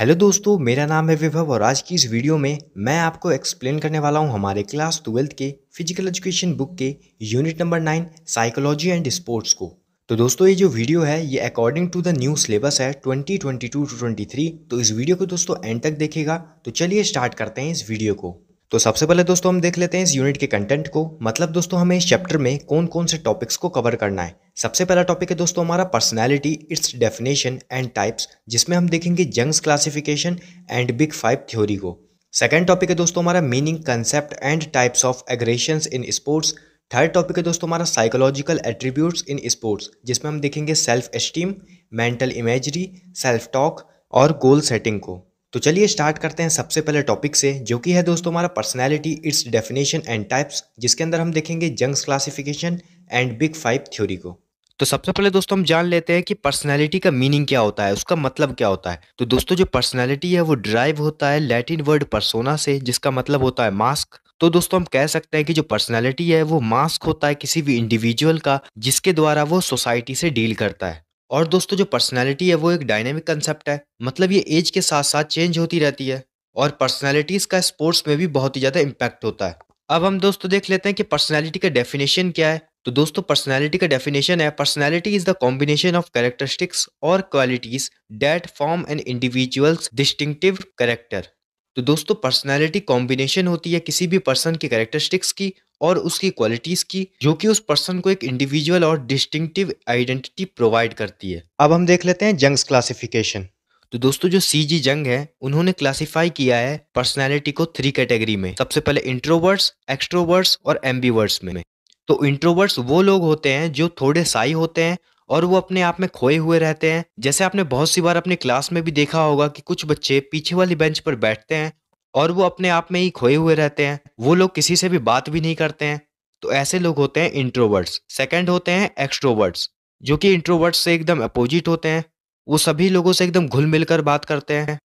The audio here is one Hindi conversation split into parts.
हेलो दोस्तों मेरा नाम है विभव और आज की इस वीडियो में मैं आपको एक्सप्लेन करने वाला हूं हमारे क्लास ट्वेल्थ के फिजिकल एजुकेशन बुक के unit number nine psychology and sports को तो दोस्तों ये जो वीडियो है ये according to the new syllabus है 2022 टू 23 तो इस वीडियो को दोस्तों एंड तक देखेगा तो चलिए स्टार्ट करते हैं इस वीडियो को तो सबसे पहले दोस्तों हम देख लेते हैं इस यूनिट के कंटेंट को मतलब दोस्तों हमें इस चैप्टर में कौन कौन से टॉपिक्स को कवर करना है सबसे पहला टॉपिक है दोस्तों हमारा personality it's definition and types जिसमें हम देखेंगे Jung's classification and big five theory को सेकेंड टॉपिक है दोस्तों हमारा meaning concept and types of aggression in sports third topic है दोस्तों हमारा साइकोलॉजिकल एट्रीब्यूट्स इन स्पोर्ट्स जिसमें हम देखेंगे self esteem mental imagery self talk और गोल सेटिंग को तो चलिए स्टार्ट करते हैं सबसे पहले टॉपिक से जो कि है दोस्तों हमारा personality it's definition and types जिसके अंदर हम देखेंगे Jung's classification and big five theory को तो सबसे पहले दोस्तों हम जान लेते हैं कि पर्सनैलिटी का मीनिंग क्या होता है उसका मतलब क्या होता है तो दोस्तों जो पर्सनैलिटी है वो ड्राइव होता है लैटिन वर्ड परसोना से जिसका मतलब होता है मास्क तो दोस्तों हम कह सकते हैं कि जो पर्सनैलिटी है वो मास्क होता है किसी भी इंडिविजुअल का जिसके द्वारा वो सोसाइटी से डील करता है और दोस्तों जो पर्सनैलिटी है वो एक डायनेमिक कंसेप्ट है मतलब ये एज के साथ साथ चेंज होती रहती है और पर्सनैलिटीज़ का स्पोर्ट्स में भी बहुत ही ज़्यादा इम्पैक्ट होता है अब हम दोस्तों देख लेते हैं कि पर्सनैलिटी का डेफिनेशन क्या है तो दोस्तों पर्सनैलिटी का डेफिनेशन है personality is the combination of characteristics और qualities that form an individual's distinctive character तो दोस्तों पर्सनैलिटी कॉम्बिनेशन होती है किसी भी पर्सन की कैरेक्टरिस्टिक्स की और उसकी क्वालिटीज की जो कि उस पर्सन को एक इंडिविजुअल और डिस्टिंक्टिव आइडेंटिटी प्रोवाइड करती है अब हम देख लेते हैं जंग्स क्लासिफिकेशन तो दोस्तों जो सी जी जंग है उन्होंने क्लासिफाई किया है पर्सनैलिटी को थ्री कैटेगरी में सबसे पहले इंट्रोवर्ट्स एक्सट्रोवर्ट्स और एम्बीवर्ट्स में तो इंट्रोवर्ट्स वो लोग होते हैं जो थोड़े साई होते हैं और वो अपने आप में खोए हुए रहते हैं जैसे आपने बहुत सी बार अपने क्लास में भी देखा होगा कि कुछ बच्चे पीछे वाली बेंच पर बैठते हैं और वो अपने आप में ही खोए हुए रहते हैं वो लोग किसी से भी बात भी नहीं करते हैं तो ऐसे लोग होते हैं इंट्रोवर्ट्स सेकेंड होते हैं एक्स्ट्रोवर्ड्स जो कि इंट्रोवर्ट्स से एकदम अपोजिट होते हैं वो सभी लोगों से एकदम घुल मिलकर बात करते हैं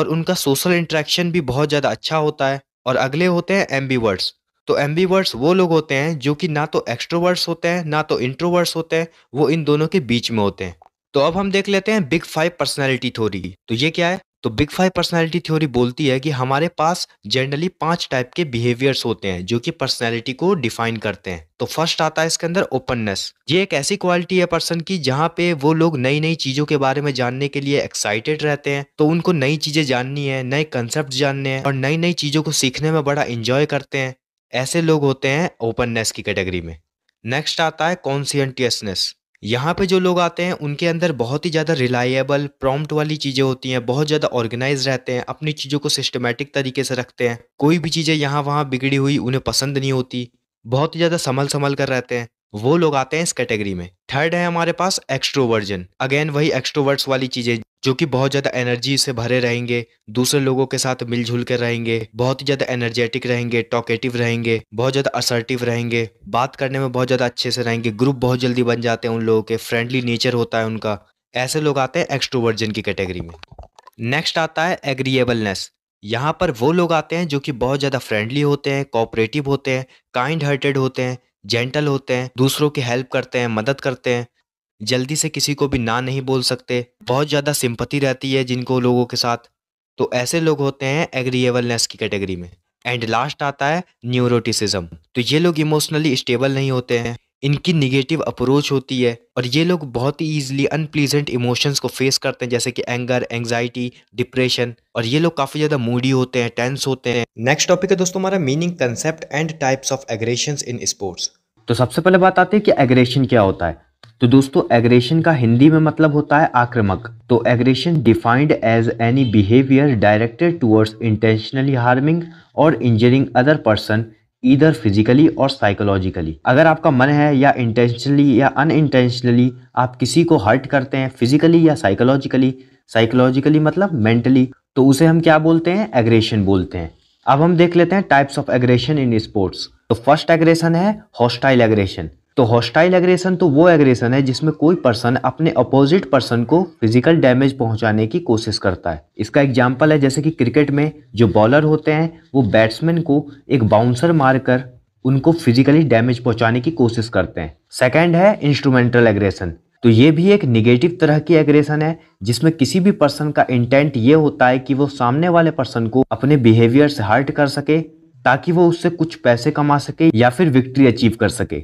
और उनका सोशल इंट्रैक्शन भी बहुत ज़्यादा अच्छा होता है और अगले होते हैं एम्बीवर्ड्स तो एम्बीवर्स वो लोग होते हैं जो कि ना तो एक्स्ट्रोवर्स होते हैं ना तो इंट्रोवर्स होते हैं वो इन दोनों के बीच में होते हैं तो अब हम देख लेते हैं बिग फाइव पर्सनैलिटी थ्योरी तो ये क्या है तो बिग फाइव पर्सनैलिटी थ्योरी बोलती है कि हमारे पास जनरली पांच टाइप के बिहेवियर्स होते हैं जो कि पर्सनैलिटी को डिफाइन करते हैं तो फर्स्ट आता है इसके अंदर ओपननेस ये एक ऐसी क्वालिटी है पर्सन की जहाँ पे वो लोग नई नई चीज़ों के बारे में जानने के लिए एक्साइटेड रहते हैं तो उनको नई चीज़ें जाननी है नए कंसेप्ट जानने हैं और नई नई चीज़ों को सीखने में बड़ा इंजॉय करते हैं ऐसे लोग होते हैं ओपननेस की कैटेगरी में नेक्स्ट आता है कॉन्सियंटियसनेस यहाँ पे जो लोग आते हैं उनके अंदर बहुत ही ज़्यादा रिलायबल प्रॉम्प्ट वाली चीज़ें होती हैं बहुत ज़्यादा ऑर्गेनाइज रहते हैं अपनी चीज़ों को सिस्टमेटिक तरीके से रखते हैं कोई भी चीज़ें यहाँ वहाँ बिगड़ी हुई उन्हें पसंद नहीं होती बहुत ही ज़्यादा संभल संभल कर रहते हैं वो लोग आते हैं इस कैटेगरी में थर्ड है हमारे पास एक्स्ट्रोवर्जन अगेन वही एक्स्ट्रोवर्ट्स वाली चीज़ें जो कि बहुत ज़्यादा एनर्जी से भरे रहेंगे दूसरे लोगों के साथ मिलजुल कर रहेंगे बहुत ही ज़्यादा एनर्जेटिक रहेंगे टॉकेटिव रहेंगे बहुत ज़्यादा असर्टिव रहेंगे बात करने में बहुत ज़्यादा अच्छे से रहेंगे ग्रुप बहुत जल्दी बन जाते हैं उन लोगों के फ्रेंडली नेचर होता है उनका ऐसे लोग आते हैं एक्सट्रोवर्जन की कैटेगरी में नेक्स्ट आता है एग्रीएबलनेस यहाँ पर वो लोग आते हैं जो कि बहुत ज़्यादा फ्रेंडली होते हैं कोऑपरेटिव होते हैं काइंड हार्टेड होते हैं जेंटल होते हैं दूसरों की हेल्प करते हैं मदद करते हैं जल्दी से किसी को भी ना नहीं बोल सकते बहुत ज़्यादा सिंपति रहती है जिनको लोगों के साथ तो ऐसे लोग होते हैं एग्रीएबलनेस की कैटेगरी में एंड लास्ट आता है न्यूरोटिसिज्म तो ये लोग इमोशनली स्टेबल नहीं होते हैं इनकी निगेटिव अप्रोच होती है और ये लोग बहुत ही ईजिली अनप्लीजेंट इमोशंस को फेस करते हैं जैसे कि एंगर एंगजाइटी डिप्रेशन और ये लोग काफ़ी ज़्यादा मूडी होते हैं टेंस होते हैं नेक्स्ट टॉपिक है दोस्तों हमारा meaning concept and types of aggression in sports तो सबसे पहले बात आती है कि एग्रेशन क्या होता है तो दोस्तों एग्रेशन का हिंदी में मतलब होता है आक्रमक तो aggression defined as any behaviour directed towards intentionally harming और injuring other person either physically और साइकोलॉजिकली अगर आपका मन है या इंटेंशनली या अनइंटेंशनली आप किसी को हर्ट करते हैं फिजिकली या साइकोलॉजिकली साइकोलॉजिकली मतलब मेंटली तो उसे हम क्या बोलते हैं एग्रेशन बोलते हैं अब हम देख लेते हैं types of aggression in sports तो फर्स्ट एग्रेशन है हॉस्टाइल एग्रेशन तो हॉस्टाइल एग्रेशन तो वो एग्रेशन है जिसमें कोई पर्सन अपने अपोजिट पर्सन को फिजिकल डैमेज पहुंचाने की कोशिश करता है इसका एग्जाम्पल है जैसे कि क्रिकेट में जो बॉलर होते हैं वो बैट्समैन को एक बाउंसर मारकर उनको फिजिकली डैमेज पहुंचाने की कोशिश करते हैं सेकेंड है इंस्ट्रूमेंटल एग्रेशन तो ये भी एक निगेटिव तरह की एग्रेशन है जिसमें किसी भी पर्सन का इंटेंट ये होता है कि वो सामने वाले पर्सन को अपने बिहेवियर से हर्ट कर सके ताकि वो उससे कुछ पैसे कमा सके या फिर विक्ट्री अचीव कर सके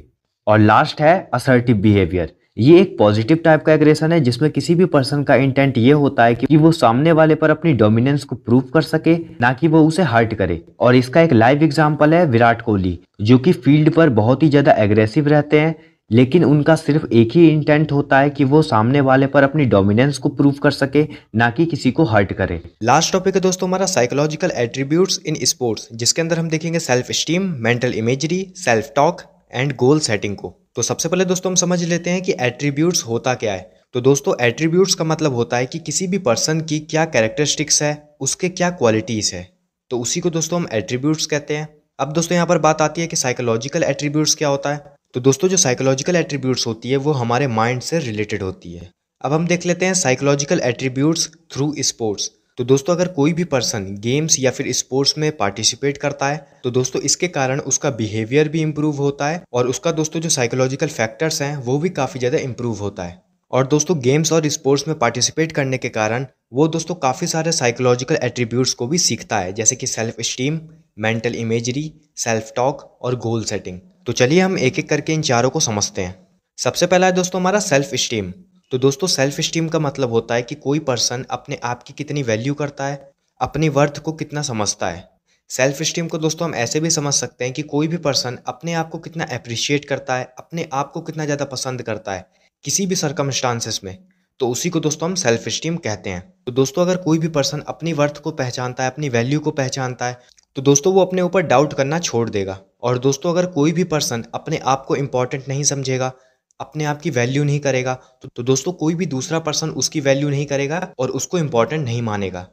और लास्ट है असर्टिव बिहेवियर ये एक पॉजिटिव टाइप का एग्रेशन है जिसमें किसी भी पर्सन का इंटेंट ये होता है कि वो सामने वाले पर अपनी डोमिनेंस को प्रूव कर सके ना कि वो उसे हर्ट करे और इसका एक लाइव एग्जाम्पल है विराट कोहली जो कि फील्ड पर बहुत ही ज़्यादा एग्रेसिव रहते हैं लेकिन उनका सिर्फ एक ही इंटेंट होता है कि वो सामने वाले पर अपनी डोमिनेंस को प्रूव कर सके ना कि किसी को हर्ट करे लास्ट टॉपिक है दोस्तों हमारा साइकोलॉजिकल एट्रीब्यूट्स इन स्पोर्ट्स जिसके अंदर हम देखेंगे self esteem mental imagery self talk and goal setting को तो सबसे पहले दोस्तों हम समझ लेते हैं कि एट्रीब्यूट्स होता क्या है तो दोस्तों एट्रीब्यूट्स का मतलब होता है कि किसी भी पर्सन की क्या कैरेक्टरिस्टिक्स है उसके क्या क्वालिटीज़ है तो उसी को दोस्तों हम एट्रीब्यूट्स कहते हैं अब दोस्तों यहाँ पर बात आती है कि साइकोलॉजिकल एट्रीब्यूट्स क्या होता है तो दोस्तों जो साइकोलॉजिकल एट्रीब्यूट्स होती है वो हमारे माइंड से रिलेटेड होती है अब हम देख लेते हैं साइकोलॉजिकल एट्रीब्यूट्स थ्रू स्पोर्ट्स तो दोस्तों अगर कोई भी पर्सन गेम्स या फिर स्पोर्ट्स में पार्टिसिपेट करता है तो दोस्तों इसके कारण उसका बिहेवियर भी इम्प्रूव होता है और उसका दोस्तों जो साइकोलॉजिकल फैक्टर्स हैं वो भी काफ़ी ज़्यादा इम्प्रूव होता है और दोस्तों गेम्स और स्पोर्ट्स में पार्टिसिपेट करने के कारण वो दोस्तों काफ़ी सारे साइकोलॉजिकल एट्रीब्यूट्स को भी सीखता है जैसे कि self esteem mental imagery self talk और गोल सेटिंग तो चलिए हम एक एक करके इन चारों को समझते हैं सबसे पहला है दोस्तों हमारा सेल्फ स्टीम तो दोस्तों सेल्फ स्टीम का मतलब होता है कि कोई पर्सन अपने आप की कितनी वैल्यू करता है अपने वर्थ को कितना समझता है सेल्फ स्टीम को दोस्तों हम ऐसे भी समझ सकते हैं कि कोई भी पर्सन अपने आप को कितना अप्रिशिएट करता है अपने आप को कितना ज़्यादा पसंद करता है किसी भी सरकमस्टांसेस में तो उसी को दोस्तों हम सेल्फ स्टीम कहते हैं तो दोस्तों अगर कोई भी पर्सन अपनी वर्थ को पहचानता है अपनी वैल्यू को पहचानता है तो दोस्तों वो अपने ऊपर डाउट करना छोड़ देगा और दोस्तों अगर कोई भी पर्सन अपने आप को इम्पॉर्टेंट नहीं समझेगा अपने आप की वैल्यू नहीं करेगा तो, तो दोस्तों कोई भी दूसरा पर्सन उसकी वैल्यू नहीं करेगा और उसको इंपॉर्टेंट नहीं मानेगा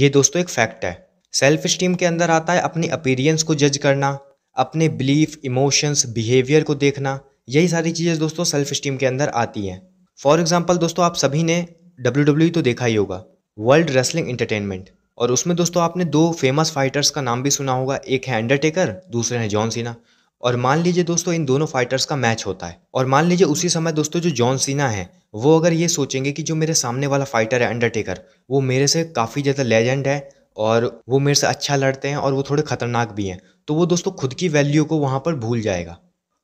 ये दोस्तों एक फैक्ट है सेल्फ स्टीम के अंदर आता है अपनी अपीरियंस को जज करना अपने बिलीफ इमोशंस बिहेवियर को देखना यही सारी चीज़ें दोस्तों सेल्फ स्टीम के अंदर आती हैं फॉर एग्जाम्पल दोस्तों आप सभी ने डब्ल्यू डब्ल्यू e तो देखा ही होगा वर्ल्ड रेसलिंग एंटरटेनमेंट और उसमें दोस्तों आपने दो फेमस फाइटर्स का नाम भी सुना होगा एक है अंडरटेकर दूसरे हैं जॉन सीना और मान लीजिए दोस्तों इन दोनों फाइटर्स का मैच होता है और मान लीजिए उसी समय दोस्तों जो जॉन सीना है वो अगर ये सोचेंगे कि जो मेरे सामने वाला फाइटर है अंडरटेकर वो मेरे से काफ़ी ज़्यादा लेजेंड है और वो मेरे से अच्छा लड़ते हैं और वो थोड़े ख़तरनाक भी हैं तो वो दोस्तों खुद की वैल्यू को वहाँ पर भूल जाएगा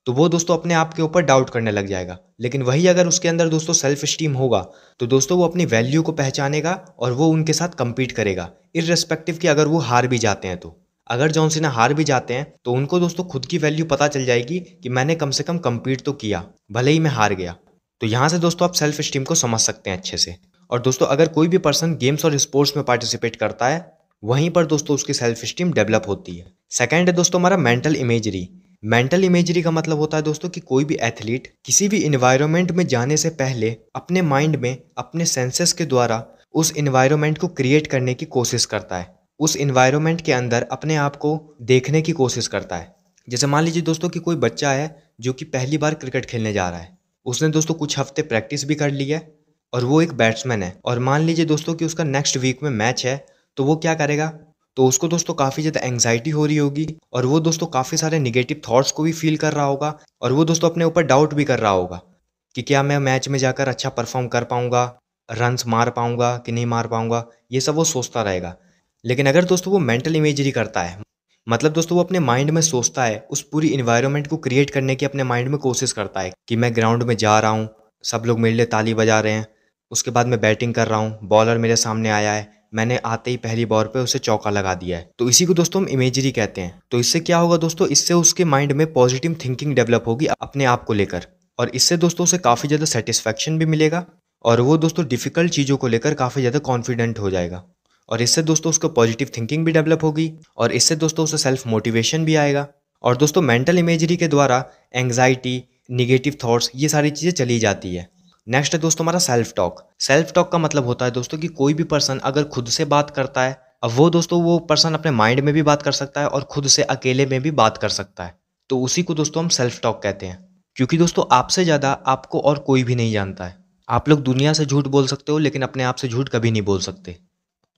तो वो दोस्तों अपने आप के ऊपर डाउट करने लग जाएगा लेकिन वही अगर उसके अंदर दोस्तों सेल्फ स्टीम होगा तो दोस्तों वो अपनी वैल्यू को पहचानेगा और वो उनके साथ कम्पीट करेगा इरेस्पेक्टिव कि अगर वो हार भी जाते हैं तो अगर जॉन सीना हार भी जाते हैं तो उनको दोस्तों खुद की वैल्यू पता चल जाएगी कि मैंने कम से कम कम्पीट तो किया भले ही मैं हार गया तो यहाँ से दोस्तों आप सेल्फ स्टीम को समझ सकते हैं अच्छे से और दोस्तों अगर कोई भी पर्सन गेम्स और स्पोर्ट्स में पार्टिसिपेट करता है वहीं पर दोस्तों उसकी सेल्फ स्टीम डेवलप होती है सेकेंड है दोस्तों हमारा मेंटल इमेजरी मेंटल इमेजरी का मतलब होता है दोस्तों कि कोई भी एथलीट किसी भी इन्वायरमेंट में जाने से पहले अपने माइंड में अपने सेंसेस के द्वारा उस इन्वायरमेंट को क्रिएट करने की कोशिश करता है उस इन्वायरमेंट के अंदर अपने आप को देखने की कोशिश करता है जैसे मान लीजिए दोस्तों कि कोई बच्चा है जो कि पहली बार क्रिकेट खेलने जा रहा है उसने दोस्तों कुछ हफ्ते प्रैक्टिस भी कर ली है और वो एक बैट्समैन है और मान लीजिए दोस्तों कि उसका नेक्स्ट वीक में मैच है तो वो क्या करेगा तो उसको दोस्तों काफ़ी ज़्यादा एंग्जाइटी हो रही होगी और वो दोस्तों काफ़ी सारे निगेटिव थाट्स को भी फील कर रहा होगा और वो दोस्तों अपने ऊपर डाउट भी कर रहा होगा कि क्या मैं मैच में जाकर अच्छा परफॉर्म कर पाऊँगा रन्स मार पाऊँगा कि नहीं मार पाऊँगा ये सब वो सोचता रहेगा लेकिन अगर दोस्तों वो मेंटल इमेजरी करता है मतलब दोस्तों वो अपने माइंड में सोचता है उस पूरी इन्वायरमेंट को क्रिएट करने की अपने माइंड में कोशिश करता है कि मैं ग्राउंड में जा रहा हूँ सब लोग मेरे लिए ताली बजा रहे हैं उसके बाद मैं बैटिंग कर रहा हूँ बॉलर मेरे सामने आया है मैंने आते ही पहली बॉल पे उसे चौका लगा दिया है तो इसी को दोस्तों हम इमेजरी कहते हैं तो इससे क्या होगा दोस्तों इससे उसके माइंड में पॉजिटिव थिंकिंग डेवलप होगी अपने आप को लेकर और इससे दोस्तों उसे काफ़ी ज़्यादा सेटिस्फेक्शन भी मिलेगा और वो दोस्तों डिफ़िकल्ट चीज़ों को लेकर काफ़ी ज़्यादा कॉन्फिडेंट हो जाएगा और इससे दोस्तों उसको पॉजिटिव थिंकिंग भी डेवलप होगी और इससे दोस्तों उसे सेल्फ मोटिवेशन भी आएगा और दोस्तों मेंटल इमेजरी के द्वारा एंगजाइटी निगेटिव थॉट्स ये सारी चीज़ें चली जाती है नेक्स्ट है दोस्तों हमारा सेल्फ टॉक सेल्फ टॉक का मतलब होता है दोस्तों कि कोई भी पर्सन अगर खुद से बात करता है अब वो दोस्तों वो पर्सन अपने माइंड में भी बात कर सकता है और खुद से अकेले में भी बात कर सकता है तो उसी को दोस्तों हम सेल्फ टॉक कहते हैं क्योंकि दोस्तों आपसे ज़्यादा आपको और कोई भी नहीं जानता है आप लोग दुनिया से झूठ बोल सकते हो लेकिन अपने आप से झूठ कभी नहीं बोल सकते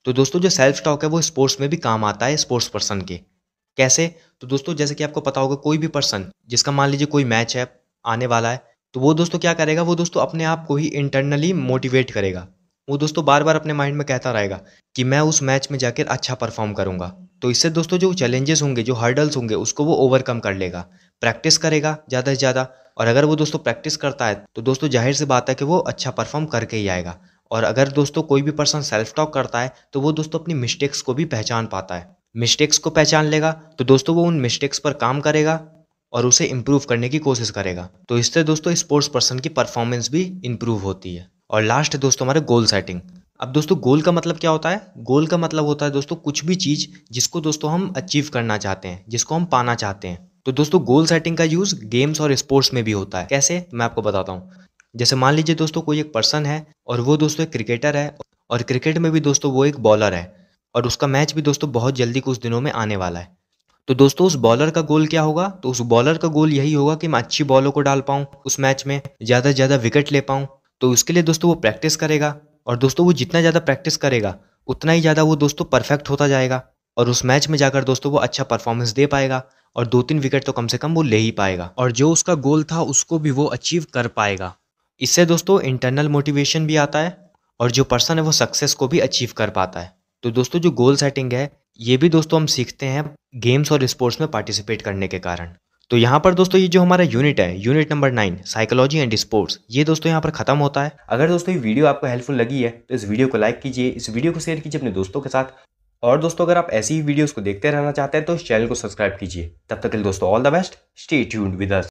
तो दोस्तों जो सेल्फ टॉक है वो स्पोर्ट्स में भी काम आता है स्पोर्ट्स पर्सन के कैसे तो दोस्तों जैसे कि आपको पता होगा कोई भी पर्सन जिसका मान लीजिए कोई मैच है आने वाला है तो वो दोस्तों क्या करेगा वो दोस्तों अपने आप को ही इंटरनली मोटिवेट करेगा वो दोस्तों बार बार अपने माइंड में कहता रहेगा कि मैं उस मैच में जाकर अच्छा परफॉर्म करूंगा तो इससे दोस्तों जो चैलेंजेस होंगे जो हर्डल्स होंगे उसको वो ओवरकम कर लेगा प्रैक्टिस करेगा ज़्यादा से ज़्यादा और अगर वो दोस्तों प्रैक्टिस करता है तो दोस्तों जाहिर सी बात है कि वो अच्छा परफॉर्म करके ही आएगा और अगर दोस्तों कोई भी पर्सन सेल्फ टॉक करता है तो वो दोस्तों अपनी मिस्टेक्स को भी पहचान पाता है मिस्टेक्स को पहचान लेगा तो दोस्तों वो उन मिस्टेक्स पर काम करेगा और उसे इम्प्रूव करने की कोशिश करेगा तो इससे दोस्तों स्पोर्ट्स पर्सन की परफॉर्मेंस भी इम्प्रूव होती है और लास्ट है दोस्तों हमारे गोल सेटिंग अब दोस्तों गोल का मतलब क्या होता है गोल का मतलब होता है दोस्तों कुछ भी चीज़ जिसको दोस्तों हम अचीव करना चाहते हैं जिसको हम पाना चाहते हैं तो दोस्तों गोल सेटिंग का यूज़ गेम्स और स्पोर्ट्स में भी होता है कैसे मैं आपको बताता हूँ जैसे मान लीजिए दोस्तों कोई एक पर्सन है और वो दोस्तों एक क्रिकेटर है और क्रिकेट में भी दोस्तों वो एक बॉलर है और उसका मैच भी दोस्तों बहुत जल्दी कुछ दिनों में आने वाला है तो दोस्तों उस बॉलर का गोल क्या होगा तो उस बॉलर का गोल यही होगा कि मैं अच्छी बॉलों को डाल पाऊँ उस मैच में ज़्यादा से ज़्यादा विकेट ले पाऊँ तो उसके लिए दोस्तों वो प्रैक्टिस करेगा और दोस्तों वो जितना ज़्यादा प्रैक्टिस करेगा उतना ही ज़्यादा वो दोस्तों परफेक्ट होता जाएगा और उस मैच में जाकर दोस्तों वो अच्छा परफॉर्मेंस दे पाएगा और दो तीन विकेट तो कम से कम वो ले ही पाएगा और जो उसका गोल था उसको भी वो अचीव कर पाएगा इससे दोस्तों इंटरनल मोटिवेशन भी आता है और जो पर्सन है वो सक्सेस को भी अचीव कर पाता है तो दोस्तों जो गोल सेटिंग है ये भी दोस्तों हम सीखते हैं गेम्स और स्पोर्ट्स में पार्टिसिपेट करने के कारण तो यहाँ पर दोस्तों ये जो हमारा यूनिट है unit number nine psychology and sports ये दोस्तों यहाँ पर खत्म होता है अगर दोस्तों ये वीडियो आपको हेल्पफुल लगी है तो इस वीडियो को लाइक कीजिए इस वीडियो को शेयर कीजिए अपने दोस्तों के साथ और दोस्तों अगर आप ऐसी ही वीडियोस को देखते रहना चाहते हैं तो इस चैनल को सब्सक्राइब कीजिए तब तक के लिए दोस्तों all the best stay tuned with us